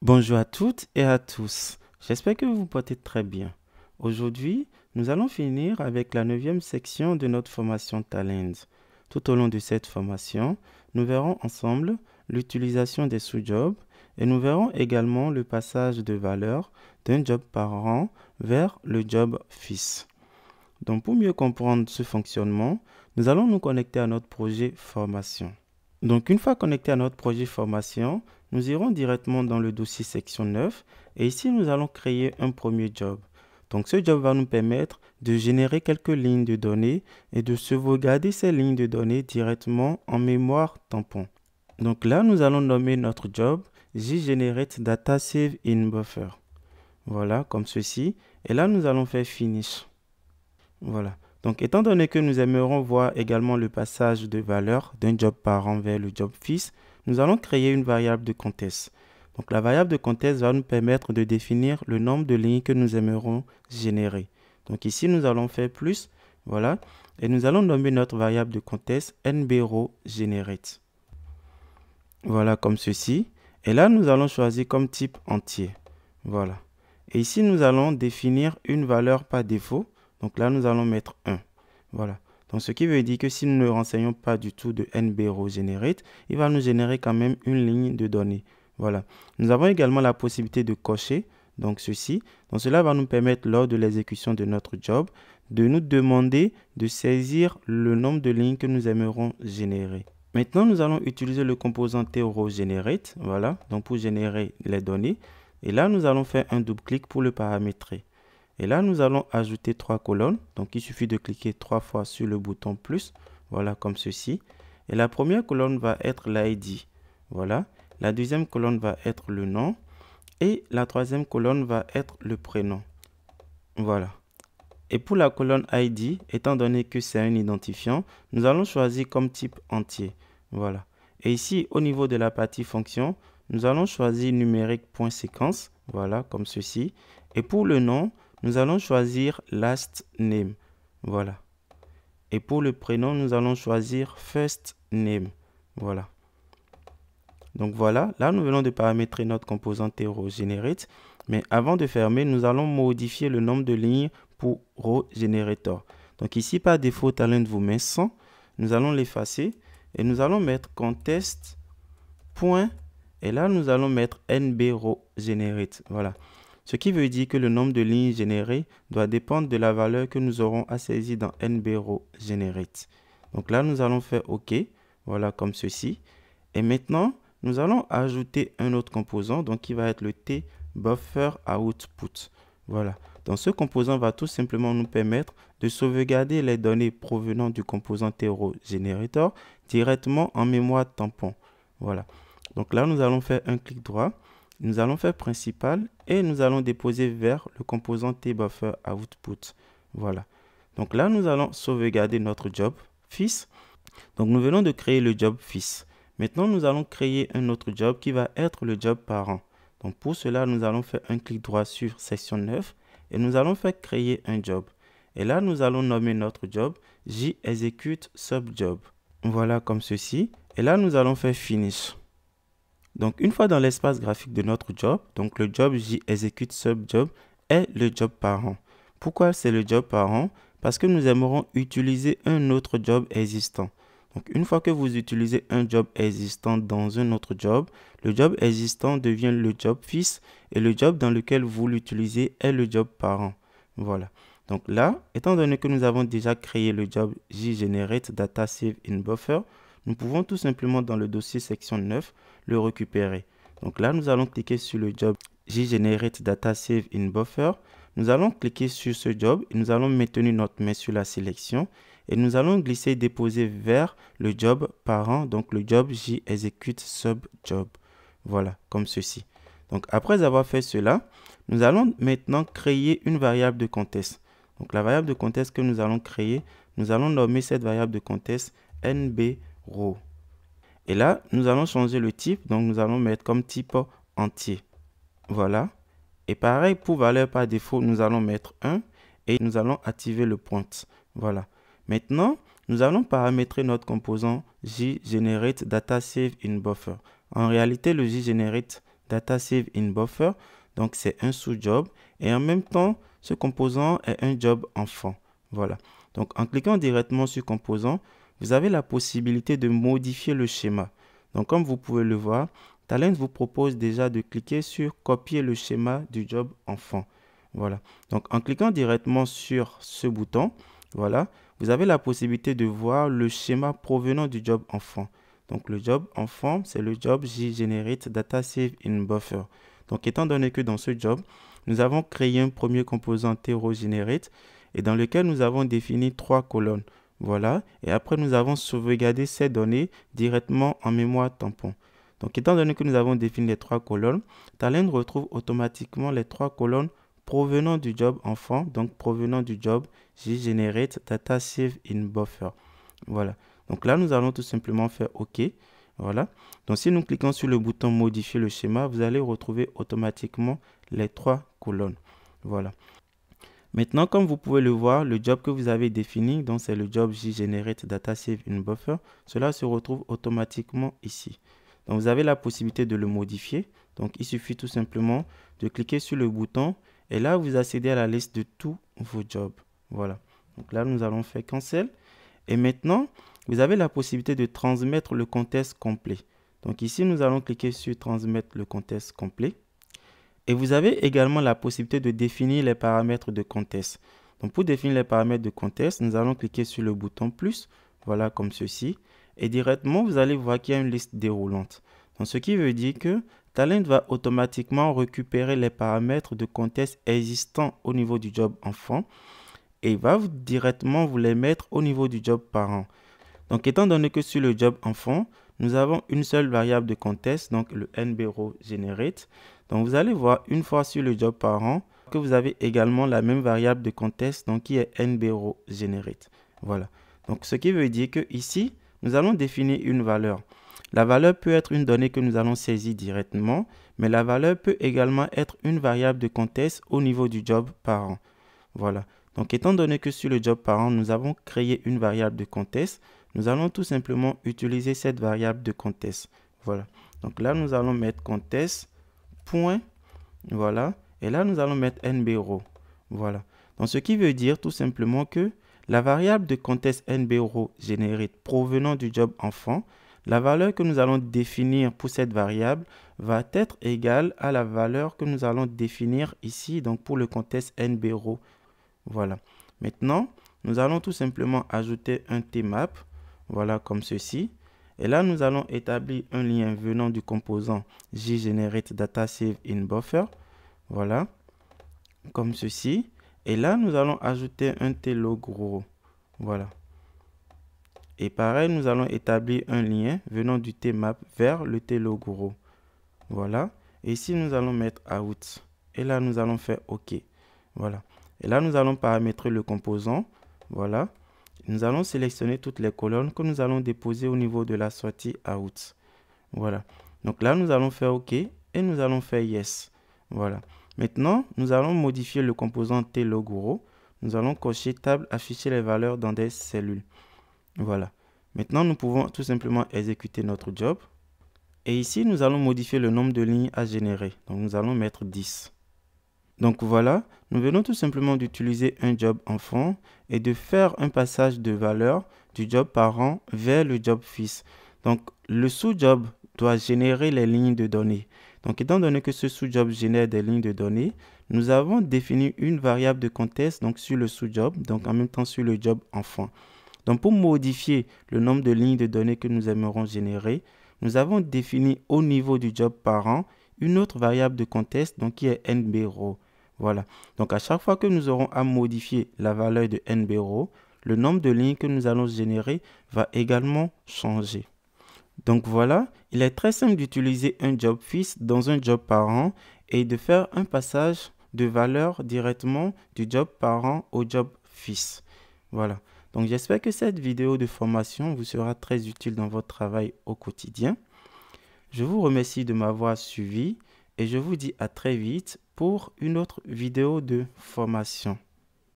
Bonjour à toutes et à tous. J'espère que vous vous portez très bien. Aujourd'hui, nous allons finir avec la neuvième section de notre formation Talents. Tout au long de cette formation, nous verrons ensemble l'utilisation des sous-jobs et nous verrons également le passage de valeur d'un job parent vers le job fils. Donc pour mieux comprendre ce fonctionnement, nous allons nous connecter à notre projet formation. Donc une fois connecté à notre projet formation, nous irons directement dans le dossier section 9 et ici nous allons créer un premier job. Donc ce job va nous permettre de générer quelques lignes de données et de sauvegarder ces lignes de données directement en mémoire tampon. Donc là nous allons nommer notre job Generate Data Save in Buffer. Voilà comme ceci et là nous allons faire Finish. Voilà. Donc, étant donné que nous aimerons voir également le passage de valeur d'un job parent vers le job fils, nous allons créer une variable de contest. Donc, la variable de contest va nous permettre de définir le nombre de lignes que nous aimerons générer. Donc, ici, nous allons faire plus, voilà, et nous allons nommer notre variable de contexte nbrow_generate. Voilà, comme ceci. Et là, nous allons choisir comme type entier. Voilà. Et ici, nous allons définir une valeur par défaut. Donc là, nous allons mettre 1. Voilà. Donc ce qui veut dire que si nous ne renseignons pas du tout de row il va nous générer quand même une ligne de données. Voilà. Nous avons également la possibilité de cocher donc ceci. Donc cela va nous permettre lors de l'exécution de notre job de nous demander de saisir le nombre de lignes que nous aimerons générer. Maintenant, nous allons utiliser le composant T.Rogenerate voilà, donc pour générer les données. Et là, nous allons faire un double clic pour le paramétrer. Et là, nous allons ajouter trois colonnes. Donc, il suffit de cliquer trois fois sur le bouton plus. Voilà, comme ceci. Et la première colonne va être l'ID. Voilà. La deuxième colonne va être le nom. Et la troisième colonne va être le prénom. Voilà. Et pour la colonne ID, étant donné que c'est un identifiant, nous allons choisir comme type entier. Voilà. Et ici, au niveau de la partie fonction, nous allons choisir numérique.séquence. Voilà, comme ceci. Et pour le nom, nous allons choisir last name. Voilà. Et pour le prénom, nous allons choisir first name. Voilà. Donc voilà, là nous venons de paramétrer notre composante row generate. Mais avant de fermer, nous allons modifier le nombre de lignes pour row Donc ici, par défaut, de vous met 100. Nous allons l'effacer et nous allons mettre contest. Point, et là, nous allons mettre nb row Voilà ce qui veut dire que le nombre de lignes générées doit dépendre de la valeur que nous aurons à dans NBROW Generate. Donc là, nous allons faire OK, voilà comme ceci. Et maintenant, nous allons ajouter un autre composant, donc qui va être le T buffer output. Voilà. Donc ce composant va tout simplement nous permettre de sauvegarder les données provenant du composant Row Generator directement en mémoire tampon. Voilà. Donc là, nous allons faire un clic droit nous allons faire principal et nous allons déposer vers le composant tbuffer output. Voilà. Donc là, nous allons sauvegarder notre job fils. Donc nous venons de créer le job fils. Maintenant, nous allons créer un autre job qui va être le job parent. Donc pour cela, nous allons faire un clic droit sur section 9 et nous allons faire créer un job. Et là, nous allons nommer notre job J execute sub job. Voilà comme ceci. Et là, nous allons faire finish. Donc une fois dans l'espace graphique de notre job, donc le job J exécute job est le job parent. Pourquoi c'est le job parent Parce que nous aimerons utiliser un autre job existant. Donc une fois que vous utilisez un job existant dans un autre job, le job existant devient le job fils et le job dans lequel vous l'utilisez est le job parent. Voilà. Donc là, étant donné que nous avons déjà créé le job JGenerate Data Save in Buffer, nous pouvons tout simplement dans le dossier section 9 le récupérer. Donc là, nous allons cliquer sur le job J-Generate Data Save in Buffer. Nous allons cliquer sur ce job et nous allons maintenir notre main sur la sélection et nous allons glisser déposer vers le job parent, donc le job J execute sub job. Voilà, comme ceci. Donc après avoir fait cela, nous allons maintenant créer une variable de contest. Donc la variable de contest que nous allons créer, nous allons nommer cette variable de contest NB et là, nous allons changer le type. Donc, nous allons mettre comme type entier. Voilà. Et pareil, pour valeur par défaut, nous allons mettre 1 et nous allons activer le point. Voilà. Maintenant, nous allons paramétrer notre composant generate Data Save in Buffer. En réalité, le generate Data Save in Buffer, donc c'est un sous-job. Et en même temps, ce composant est un job enfant. Voilà. Donc en cliquant directement sur composant, vous avez la possibilité de modifier le schéma. Donc comme vous pouvez le voir, Talent vous propose déjà de cliquer sur copier le schéma du job enfant. Voilà. Donc en cliquant directement sur ce bouton, voilà, vous avez la possibilité de voir le schéma provenant du job enfant. Donc le job enfant, c'est le job J generate data save in buffer. Donc étant donné que dans ce job, nous avons créé un premier composant Hero generate et dans lequel nous avons défini trois colonnes. Voilà. Et après, nous avons sauvegardé ces données directement en mémoire tampon. Donc, étant donné que nous avons défini les trois colonnes, Talend retrouve automatiquement les trois colonnes provenant du job enfant, donc provenant du job generate data save in buffer. Voilà. Donc là, nous allons tout simplement faire OK. Voilà. Donc si nous cliquons sur le bouton modifier le schéma, vous allez retrouver automatiquement les trois colonnes. Voilà. Maintenant, comme vous pouvez le voir, le job que vous avez défini, donc c'est le job JGenerate Data Save in Buffer, cela se retrouve automatiquement ici. Donc vous avez la possibilité de le modifier. Donc il suffit tout simplement de cliquer sur le bouton et là vous accédez à la liste de tous vos jobs. Voilà. Donc là nous allons faire cancel. Et maintenant, vous avez la possibilité de transmettre le contexte complet. Donc ici nous allons cliquer sur transmettre le contexte complet. Et vous avez également la possibilité de définir les paramètres de contest. Donc pour définir les paramètres de contest, nous allons cliquer sur le bouton plus, voilà comme ceci. Et directement, vous allez voir qu'il y a une liste déroulante. Donc ce qui veut dire que Talent va automatiquement récupérer les paramètres de contest existants au niveau du job enfant et va directement vous les mettre au niveau du job parent. Donc étant donné que sur le job enfant, nous avons une seule variable de contest, donc le nBRO generate. Donc vous allez voir une fois sur le job parent que vous avez également la même variable de contest donc qui est nbro generate. Voilà. Donc ce qui veut dire que ici nous allons définir une valeur. La valeur peut être une donnée que nous allons saisir directement, mais la valeur peut également être une variable de contest au niveau du job parent. Voilà. Donc étant donné que sur le job parent, nous avons créé une variable de contest, nous allons tout simplement utiliser cette variable de contest. Voilà. Donc là, nous allons mettre contest point. Voilà. Et là, nous allons mettre nb Voilà. Donc, ce qui veut dire tout simplement que la variable de contest nb générée provenant du job enfant, la valeur que nous allons définir pour cette variable va être égale à la valeur que nous allons définir ici, donc pour le contest nb Voilà. Maintenant, nous allons tout simplement ajouter un tmap, voilà comme ceci. Et là, nous allons établir un lien venant du composant generate data save in buffer. Voilà, comme ceci. Et là, nous allons ajouter un telogro Voilà. Et pareil, nous allons établir un lien venant du tmap vers le telogro Voilà. Et ici, nous allons mettre out. Et là, nous allons faire OK. Voilà. Et là, nous allons paramétrer le composant. Voilà. Nous allons sélectionner toutes les colonnes que nous allons déposer au niveau de la sortie out. Voilà. Donc là, nous allons faire OK et nous allons faire Yes. Voilà. Maintenant, nous allons modifier le composant TLOGURO. Nous allons cocher Table afficher les valeurs dans des cellules. Voilà. Maintenant, nous pouvons tout simplement exécuter notre job. Et ici, nous allons modifier le nombre de lignes à générer. Donc, nous allons mettre 10. Donc voilà, nous venons tout simplement d'utiliser un job enfant et de faire un passage de valeur du job parent vers le job fils. Donc le sous-job doit générer les lignes de données. Donc étant donné que ce sous-job génère des lignes de données, nous avons défini une variable de contexte sur le sous-job, donc en même temps sur le job enfant. Donc pour modifier le nombre de lignes de données que nous aimerons générer, nous avons défini au niveau du job parent une autre variable de contexte donc qui est nbrow. Voilà. Donc à chaque fois que nous aurons à modifier la valeur de NBRO, le nombre de lignes que nous allons générer va également changer. Donc voilà, il est très simple d'utiliser un job fils dans un job parent et de faire un passage de valeur directement du job parent au job fils. Voilà. Donc j'espère que cette vidéo de formation vous sera très utile dans votre travail au quotidien. Je vous remercie de m'avoir suivi et je vous dis à très vite pour une autre vidéo de formation.